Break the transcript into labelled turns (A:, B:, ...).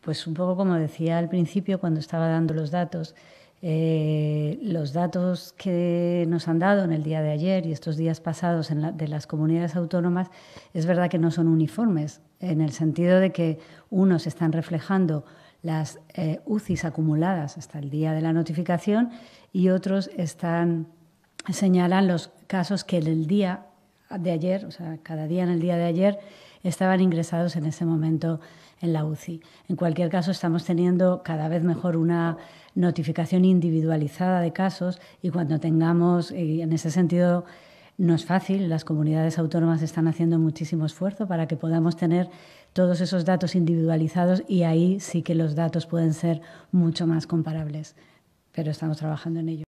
A: Pues un poco como decía al principio cuando estaba dando los datos, eh, los datos que nos han dado en el día de ayer y estos días pasados de las comunidades autónomas es verdad que no son uniformes, en el sentido de que unos están reflejando las eh, UCIs acumuladas hasta el día de la notificación y otros señalan los casos que en el día de ayer, o sea, cada día en el día de ayer, estaban ingresados en ese momento en la UCI. En cualquier caso, estamos teniendo cada vez mejor una notificación individualizada de casos y cuando tengamos, y en ese sentido no es fácil, las comunidades autónomas están haciendo muchísimo esfuerzo para que podamos tener todos esos datos individualizados y ahí sí que los datos pueden ser mucho más comparables, pero estamos trabajando en ello.